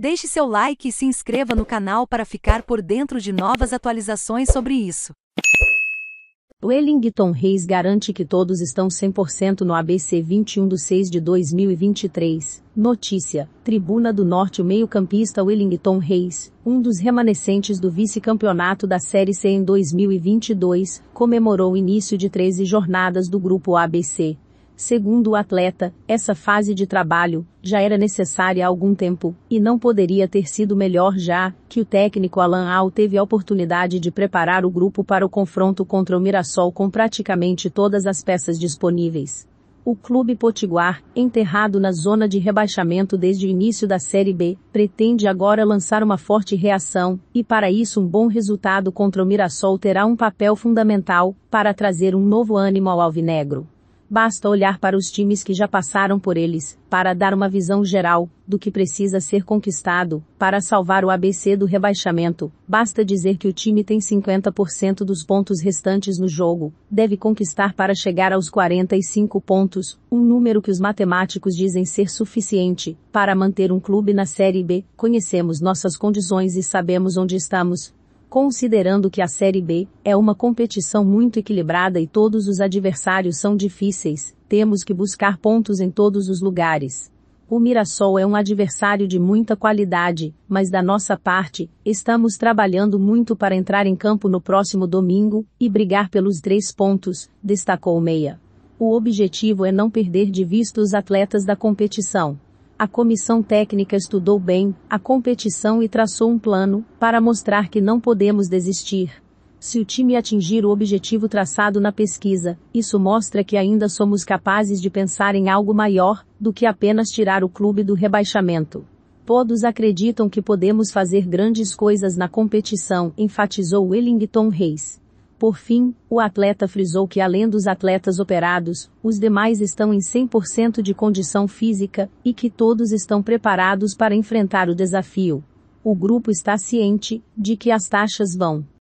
Deixe seu like e se inscreva no canal para ficar por dentro de novas atualizações sobre isso. Wellington Reis garante que todos estão 100% no ABC 21 de 6 de 2023. Notícia: Tribuna do Norte, o meio-campista Wellington Reis, um dos remanescentes do vice-campeonato da Série C em 2022, comemorou o início de 13 jornadas do grupo ABC, Segundo o atleta, essa fase de trabalho já era necessária há algum tempo e não poderia ter sido melhor já que o técnico Alan Al teve a oportunidade de preparar o grupo para o confronto contra o Mirassol com praticamente todas as peças disponíveis. O clube potiguar, enterrado na zona de rebaixamento desde o início da Série B, pretende agora lançar uma forte reação e para isso um bom resultado contra o Mirassol terá um papel fundamental para trazer um novo ânimo ao alvinegro. Basta olhar para os times que já passaram por eles, para dar uma visão geral do que precisa ser conquistado para salvar o ABC do rebaixamento. Basta dizer que o time tem 50% dos pontos restantes no jogo, deve conquistar para chegar aos 45 pontos, um número que os matemáticos dizem ser suficiente para manter um clube na Série B. Conhecemos nossas condições e sabemos onde estamos, Considerando que a Série B é uma competição muito equilibrada e todos os adversários são difíceis, temos que buscar pontos em todos os lugares. O Mirassol é um adversário de muita qualidade, mas da nossa parte, estamos trabalhando muito para entrar em campo no próximo domingo e brigar pelos três pontos, destacou o Meia. O objetivo é não perder de vista os atletas da competição. A comissão técnica estudou bem a competição e traçou um plano para mostrar que não podemos desistir. Se o time atingir o objetivo traçado na pesquisa, isso mostra que ainda somos capazes de pensar em algo maior do que apenas tirar o clube do rebaixamento. Todos acreditam que podemos fazer grandes coisas na competição, enfatizou Wellington Reis. Por fim, o atleta frisou que além dos atletas operados, os demais estão em 100% de condição física e que todos estão preparados para enfrentar o desafio. O grupo está ciente de que as taxas vão